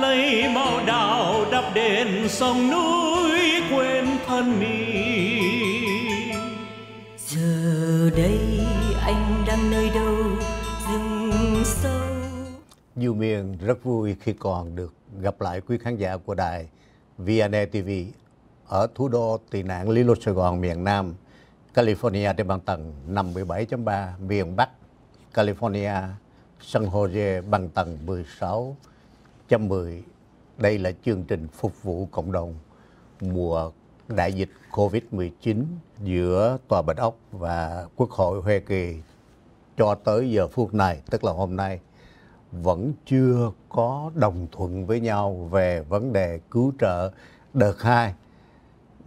lấy màu đào đắp đền sông núi quên thân mình giờ đây anh đang nơi đâu rừng sâu Diệu Miền rất vui khi còn được gặp lại quý khán giả của đài VNA e TV ở thủ đô tị nạn Lý Lô Sài Gòn miền Nam California trên băng tầng 57.3 miền Bắc California San Jose băng tầng 16 110. Đây là chương trình phục vụ cộng đồng mùa đại dịch COVID-19 giữa Tòa Bạch Ốc và Quốc hội Hoa Kỳ cho tới giờ phút này, tức là hôm nay, vẫn chưa có đồng thuận với nhau về vấn đề cứu trợ đợt 2.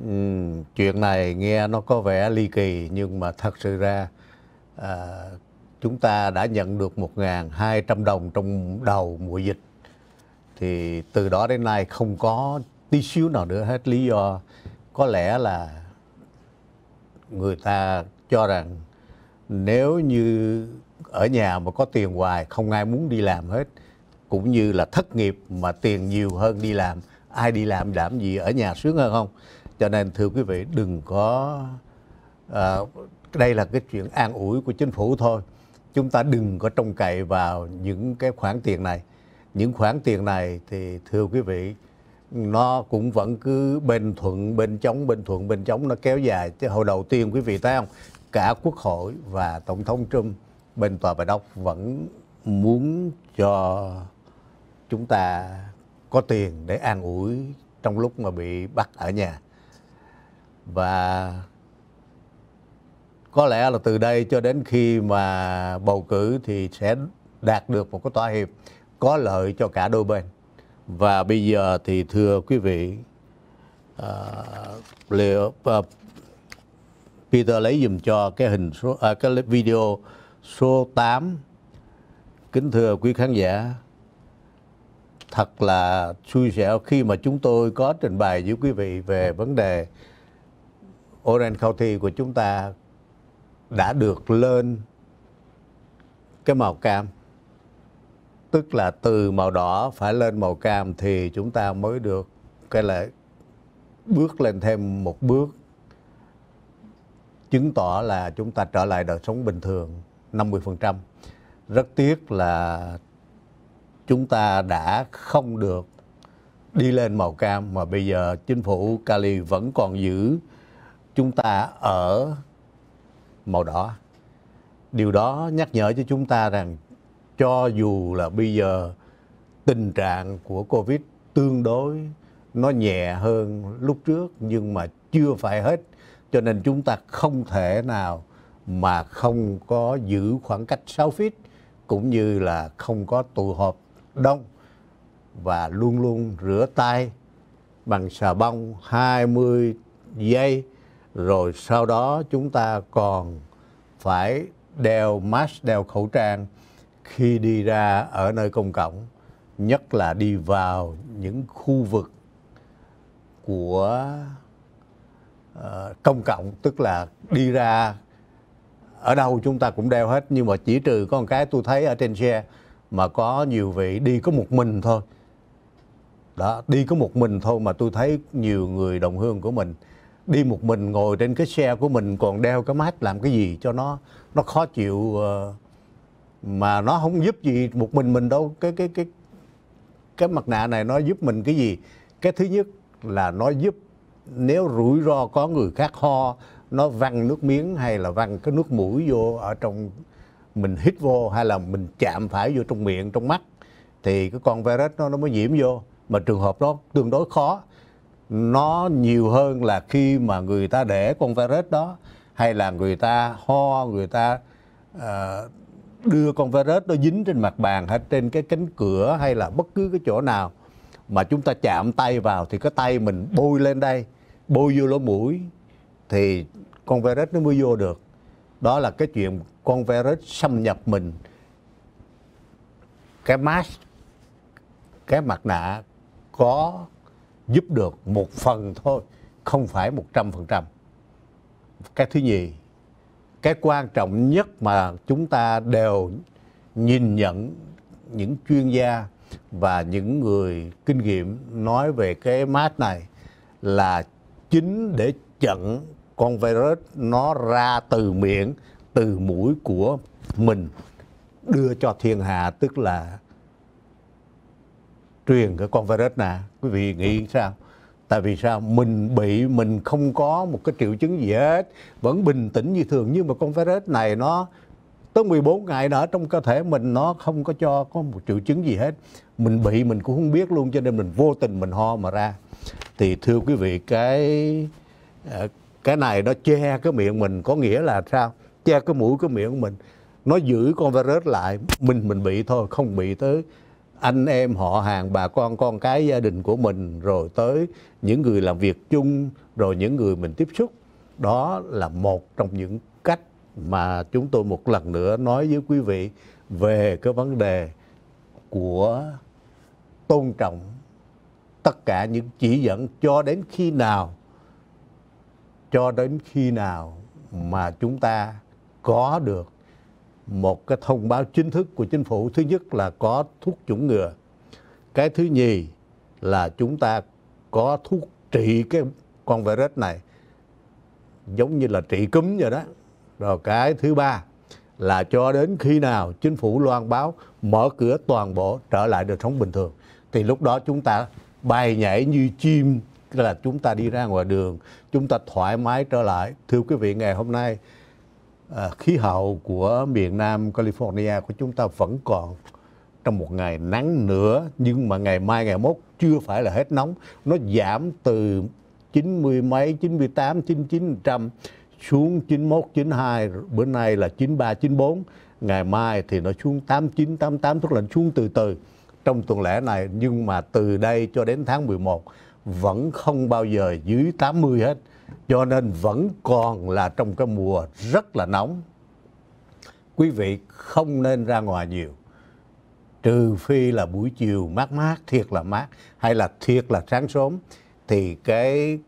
Uhm, chuyện này nghe nó có vẻ ly kỳ nhưng mà thật sự ra à, chúng ta đã nhận được 1.200 đồng trong đầu mùa dịch thì từ đó đến nay không có tí xíu nào nữa hết lý do có lẽ là người ta cho rằng nếu như ở nhà mà có tiền hoài không ai muốn đi làm hết cũng như là thất nghiệp mà tiền nhiều hơn đi làm ai đi làm đảm gì ở nhà sướng hơn không cho nên thưa quý vị đừng có à, đây là cái chuyện an ủi của chính phủ thôi chúng ta đừng có trông cậy vào những cái khoản tiền này những khoản tiền này thì thưa quý vị nó cũng vẫn cứ bên thuận bên chống bên thuận bên chống nó kéo dài chứ hồi đầu tiên quý vị thấy không cả quốc hội và tổng thống Trump bên tòa bài ốc vẫn muốn cho chúng ta có tiền để an ủi trong lúc mà bị bắt ở nhà và có lẽ là từ đây cho đến khi mà bầu cử thì sẽ đạt được một cái thỏa hiệp có lợi cho cả đôi bên và bây giờ thì thưa quý vị uh, liệu uh, Peter lấy dùm cho cái hình số uh, cái video số 8 kính thưa quý khán giả thật là xui xẻo khi mà chúng tôi có trình bày với quý vị về vấn đề Orange County của chúng ta đã được lên cái màu cam tức là từ màu đỏ phải lên màu cam thì chúng ta mới được cái là bước lên thêm một bước chứng tỏ là chúng ta trở lại đời sống bình thường 50%. Rất tiếc là chúng ta đã không được đi lên màu cam mà bây giờ chính phủ Cali vẫn còn giữ chúng ta ở màu đỏ. Điều đó nhắc nhở cho chúng ta rằng cho dù là bây giờ tình trạng của covid tương đối nó nhẹ hơn lúc trước nhưng mà chưa phải hết cho nên chúng ta không thể nào mà không có giữ khoảng cách 6 feet cũng như là không có tụ họp đông và luôn luôn rửa tay bằng xà bông 20 giây rồi sau đó chúng ta còn phải đeo mask đeo khẩu trang khi đi ra ở nơi công cộng nhất là đi vào những khu vực của uh, công cộng tức là đi ra ở đâu chúng ta cũng đeo hết nhưng mà chỉ trừ con cái tôi thấy ở trên xe mà có nhiều vị đi có một mình thôi đó đi có một mình thôi mà tôi thấy nhiều người đồng hương của mình đi một mình ngồi trên cái xe của mình còn đeo cái mát làm cái gì cho nó nó khó chịu uh, mà nó không giúp gì một mình mình đâu cái cái cái cái mặt nạ này nó giúp mình cái gì cái thứ nhất là nó giúp nếu rủi ro có người khác ho nó văng nước miếng hay là văng cái nước mũi vô ở trong mình hít vô hay là mình chạm phải vô trong miệng trong mắt thì cái con virus nó nó mới nhiễm vô mà trường hợp đó tương đối khó nó nhiều hơn là khi mà người ta để con virus đó hay là người ta ho người ta uh, đưa con virus nó dính trên mặt bàn hay trên cái cánh cửa hay là bất cứ cái chỗ nào mà chúng ta chạm tay vào thì cái tay mình bôi lên đây bôi vô lỗ mũi thì con virus nó mới vô được đó là cái chuyện con virus xâm nhập mình cái mask cái mặt nạ có giúp được một phần thôi không phải một trăm phần trăm cái thứ nhì cái quan trọng nhất mà chúng ta đều nhìn nhận những chuyên gia và những người kinh nghiệm nói về cái mát này là chính để chặn con virus nó ra từ miệng từ mũi của mình đưa cho thiên hạ tức là truyền cái con virus nè quý vị nghĩ sao tại vì sao mình bị mình không có một cái triệu chứng gì hết vẫn bình tĩnh như thường nhưng mà con virus này nó tới 14 ngày nữa trong cơ thể mình nó không có cho có một triệu chứng gì hết mình bị mình cũng không biết luôn cho nên mình vô tình mình ho mà ra thì thưa quý vị cái ờ, cái này nó che cái miệng mình có nghĩa là sao che cái mũi cái miệng của mình nó giữ con virus lại mình mình bị thôi không bị tới anh em họ hàng bà con con cái gia đình của mình rồi tới những người làm việc chung rồi những người mình tiếp xúc đó là một trong những cách mà chúng tôi một lần nữa nói với quý vị về cái vấn đề của tôn trọng tất cả những chỉ dẫn cho đến khi nào cho đến khi nào mà chúng ta có được một cái thông báo chính thức của chính phủ thứ nhất là có thuốc chủng ngừa cái thứ nhì là chúng ta có thuốc trị cái con virus này giống như là trị cúm vậy đó rồi cái thứ ba là cho đến khi nào chính phủ loan báo mở cửa toàn bộ trở lại đời sống bình thường thì lúc đó chúng ta bay nhảy như chim là chúng ta đi ra ngoài đường chúng ta thoải mái trở lại thưa quý vị ngày hôm nay Ờ, khí hậu của miền Nam California của chúng ta vẫn còn trong một ngày nắng nữa nhưng mà ngày mai ngày mốt chưa phải là hết nóng nó giảm từ 90 mấy 98 99 trăm xuống 91 92 bữa nay là 93 94 ngày mai thì nó xuống 89 88 tức là xuống từ từ trong tuần lễ này nhưng mà từ đây cho đến tháng 11 vẫn không bao giờ dưới 80 hết cho nên vẫn còn là trong cái mùa rất là nóng. Quý vị không nên ra ngoài nhiều. Trừ phi là buổi chiều mát mát, thiệt là mát, hay là thiệt là sáng sớm, thì cái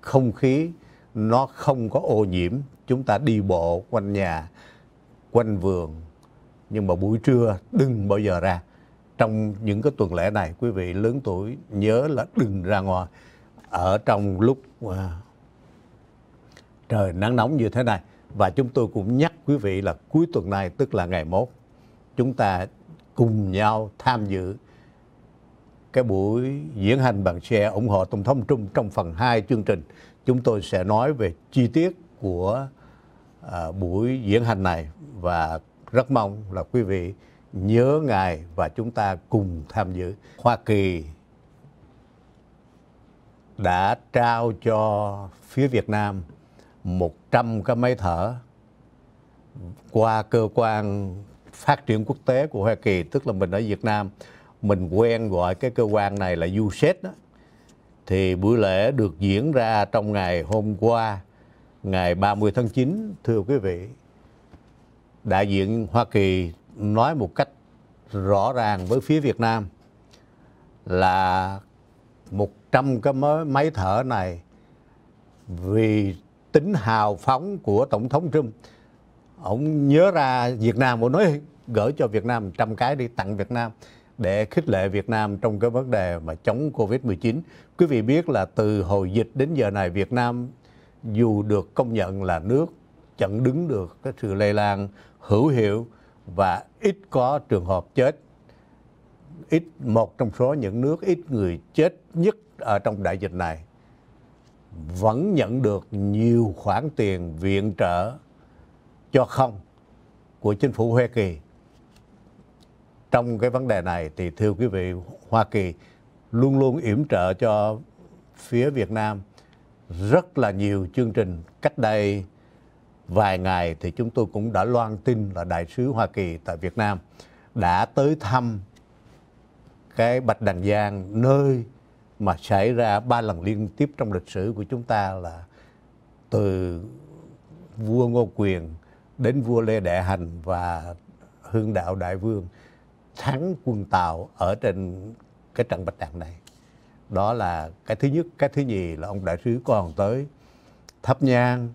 không khí nó không có ô nhiễm. Chúng ta đi bộ quanh nhà, quanh vườn, nhưng mà buổi trưa đừng bao giờ ra trong những cái tuần lễ này quý vị lớn tuổi nhớ là đừng ra ngoài ở trong lúc uh, trời nắng nóng như thế này và chúng tôi cũng nhắc quý vị là cuối tuần này tức là ngày mốt chúng ta cùng nhau tham dự cái buổi diễn hành bằng xe ủng hộ Tổng thống Trump trong phần 2 chương trình chúng tôi sẽ nói về chi tiết của à, buổi diễn hành này và rất mong là quý vị nhớ ngài và chúng ta cùng tham dự Hoa Kỳ đã trao cho phía Việt Nam 100 cái máy thở qua cơ quan phát triển quốc tế của Hoa Kỳ, tức là mình ở Việt Nam, mình quen gọi cái cơ quan này là USAID đó. Thì buổi lễ được diễn ra trong ngày hôm qua, ngày 30 tháng 9, thưa quý vị. Đại diện Hoa Kỳ nói một cách rõ ràng với phía Việt Nam là một trong cái máy thở này vì tính hào phóng của tổng thống Trump ông nhớ ra Việt Nam ông nói gửi cho Việt Nam trăm cái đi tặng Việt Nam để khích lệ Việt Nam trong cái vấn đề mà chống Covid-19. Quý vị biết là từ hồi dịch đến giờ này Việt Nam dù được công nhận là nước chặn đứng được cái sự lây lan hữu hiệu và ít có trường hợp chết ít một trong số những nước ít người chết nhất ở trong đại dịch này vẫn nhận được nhiều khoản tiền viện trợ cho không của chính phủ Hoa Kỳ. Trong cái vấn đề này thì thưa quý vị, Hoa Kỳ luôn luôn yểm trợ cho phía Việt Nam rất là nhiều chương trình. Cách đây vài ngày thì chúng tôi cũng đã loan tin là đại sứ Hoa Kỳ tại Việt Nam đã tới thăm cái Bạch Đằng Giang nơi mà xảy ra ba lần liên tiếp trong lịch sử của chúng ta là từ vua Ngô Quyền đến vua Lê Đại Hành và Hương Đạo Đại Vương thắng quân Tàu ở trên cái trận Bạch Đằng này. Đó là cái thứ nhất, cái thứ nhì là ông đại sứ còn tới thắp nhang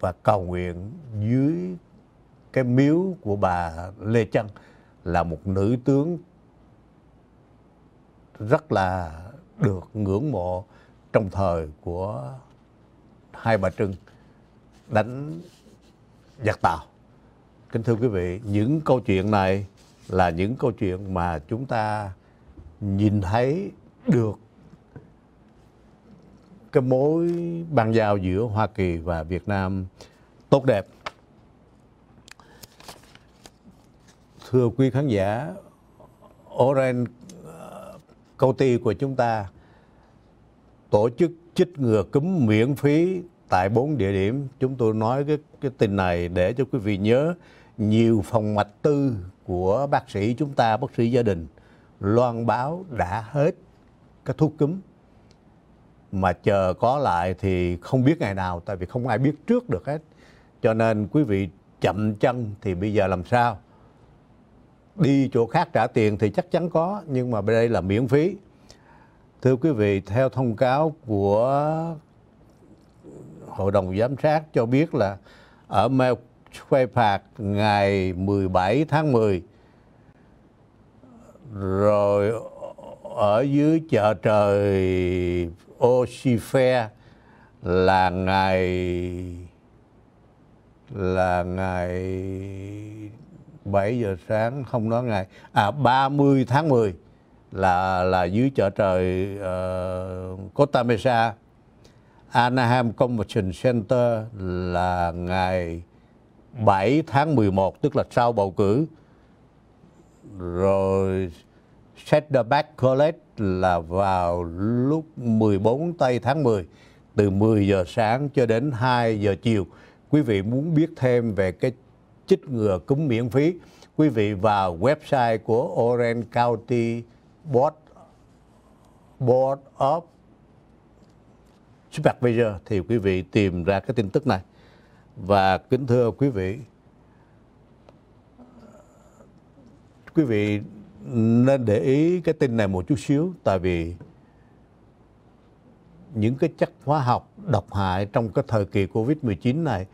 và cầu nguyện dưới cái miếu của bà Lê Trân là một nữ tướng rất là được ngưỡng mộ trong thời của hai bà Trưng đánh giặc Tàu. Kính thưa quý vị, những câu chuyện này là những câu chuyện mà chúng ta nhìn thấy được cái mối bàn giao giữa Hoa Kỳ và Việt Nam tốt đẹp. Thưa quý khán giả, Oren công ty của chúng ta tổ chức chích ngừa cúm miễn phí tại bốn địa điểm. Chúng tôi nói cái, cái tin này để cho quý vị nhớ nhiều phòng mạch tư của bác sĩ chúng ta, bác sĩ gia đình loan báo đã hết cái thuốc cúm mà chờ có lại thì không biết ngày nào tại vì không ai biết trước được hết cho nên quý vị chậm chân thì bây giờ làm sao đi chỗ khác trả tiền thì chắc chắn có nhưng mà đây là miễn phí thưa quý vị theo thông cáo của hội đồng giám sát cho biết là ở Mel Square Park ngày 17 tháng 10 rồi ở dưới chợ trời Oxifair là ngày là ngày 7 giờ sáng không nói ngày à 30 tháng 10 là là dưới chợ trời uh, Costa Mesa Anaheim Convention Center là ngày 7 tháng 11 tức là sau bầu cử rồi Saddleback College là vào lúc 14 tây tháng 10 từ 10 giờ sáng cho đến 2 giờ chiều quý vị muốn biết thêm về cái chích ngừa cúm miễn phí. Quý vị vào website của Orange County Board, Board of Supervisor thì quý vị tìm ra cái tin tức này. Và kính thưa quý vị, quý vị nên để ý cái tin này một chút xíu tại vì những cái chất hóa học độc hại trong cái thời kỳ Covid-19 này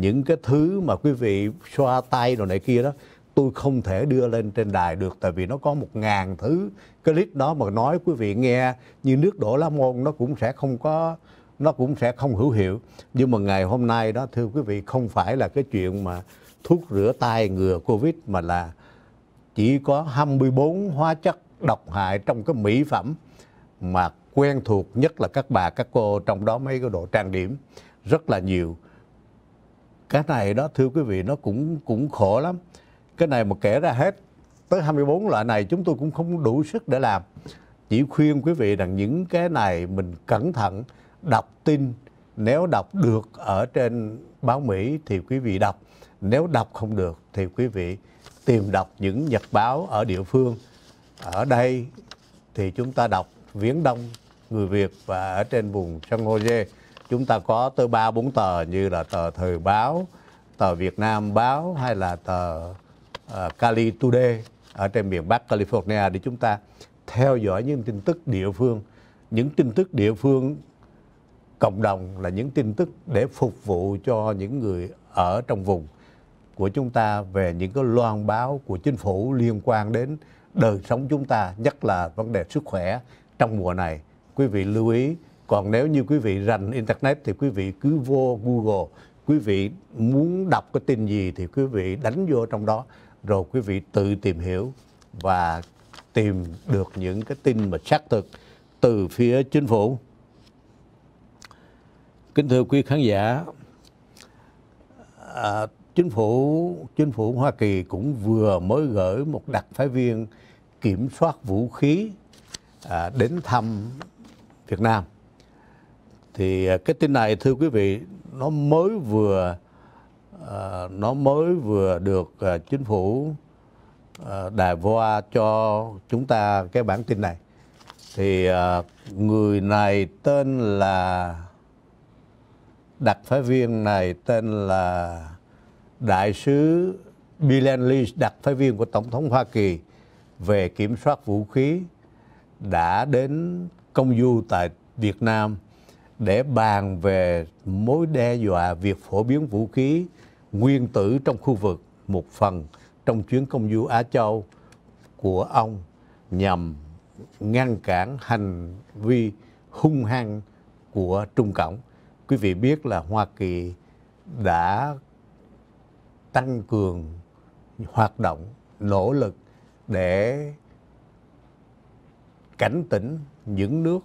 những cái thứ mà quý vị xoa tay rồi này kia đó tôi không thể đưa lên trên đài được tại vì nó có một ngàn thứ cái clip đó mà nói quý vị nghe như nước đổ lá môn nó cũng sẽ không có nó cũng sẽ không hữu hiệu nhưng mà ngày hôm nay đó thưa quý vị không phải là cái chuyện mà thuốc rửa tay ngừa covid mà là chỉ có 24 hóa chất độc hại trong cái mỹ phẩm mà quen thuộc nhất là các bà các cô trong đó mấy cái đồ trang điểm rất là nhiều cái này đó thưa quý vị nó cũng cũng khổ lắm cái này mà kể ra hết tới 24 loại này chúng tôi cũng không đủ sức để làm chỉ khuyên quý vị rằng những cái này mình cẩn thận đọc tin nếu đọc được ở trên báo Mỹ thì quý vị đọc nếu đọc không được thì quý vị tìm đọc những nhật báo ở địa phương ở đây thì chúng ta đọc Viễn Đông người Việt và ở trên vùng San Jose chúng ta có tới ba bốn tờ như là tờ Thời báo, tờ Việt Nam báo hay là tờ uh, Cali Today ở trên miền Bắc California để chúng ta theo dõi những tin tức địa phương. Những tin tức địa phương cộng đồng là những tin tức để phục vụ cho những người ở trong vùng của chúng ta về những cái loan báo của chính phủ liên quan đến đời sống chúng ta, nhất là vấn đề sức khỏe trong mùa này. Quý vị lưu ý còn nếu như quý vị rành internet thì quý vị cứ vô google quý vị muốn đọc cái tin gì thì quý vị đánh vô trong đó rồi quý vị tự tìm hiểu và tìm được những cái tin mà xác thực từ phía chính phủ. Kính thưa quý khán giả, à, chính phủ chính phủ Hoa Kỳ cũng vừa mới gửi một đặc phái viên kiểm soát vũ khí à, đến thăm Việt Nam thì à, cái tin này thưa quý vị nó mới vừa uh, nó mới vừa được uh, chính phủ uh, đài voa cho chúng ta cái bản tin này thì uh, người này tên là đặc phái viên này tên là đại sứ Bill Lee đặc phái viên của tổng thống Hoa Kỳ về kiểm soát vũ khí đã đến công du tại Việt Nam để bàn về mối đe dọa việc phổ biến vũ khí nguyên tử trong khu vực một phần trong chuyến công du Á Châu của ông nhằm ngăn cản hành vi hung hăng của Trung Cộng. Quý vị biết là Hoa Kỳ đã tăng cường hoạt động, nỗ lực để cảnh tỉnh những nước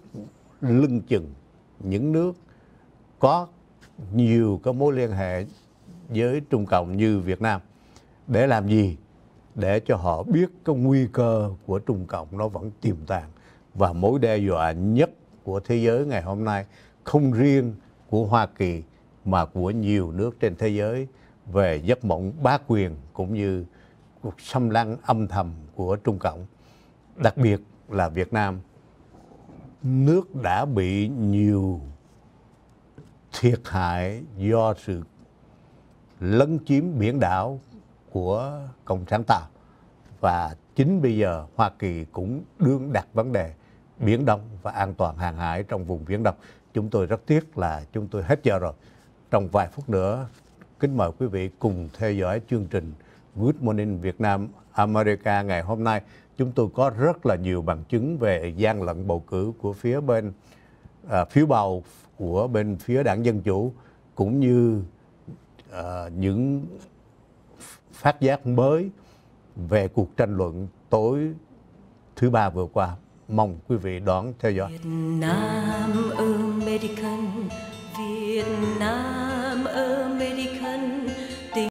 lưng chừng những nước có nhiều cái mối liên hệ với Trung Cộng như Việt Nam để làm gì? Để cho họ biết cái nguy cơ của Trung Cộng nó vẫn tiềm tàng và mối đe dọa nhất của thế giới ngày hôm nay không riêng của Hoa Kỳ mà của nhiều nước trên thế giới về giấc mộng bá quyền cũng như cuộc xâm lăng âm thầm của Trung Cộng, đặc biệt là Việt Nam nước đã bị nhiều thiệt hại do sự lấn chiếm biển đảo của Cộng sản Tàu. Và chính bây giờ Hoa Kỳ cũng đương đặt vấn đề Biển Đông và an toàn hàng hải trong vùng Biển Đông. Chúng tôi rất tiếc là chúng tôi hết giờ rồi. Trong vài phút nữa, kính mời quý vị cùng theo dõi chương trình Good Morning Việt Nam America ngày hôm nay chúng tôi có rất là nhiều bằng chứng về gian lận bầu cử của phía bên à, phiếu bầu của bên phía đảng dân chủ cũng như à, những phát giác mới về cuộc tranh luận tối thứ ba vừa qua mong quý vị đón theo dõi Việt Nam American Việt Nam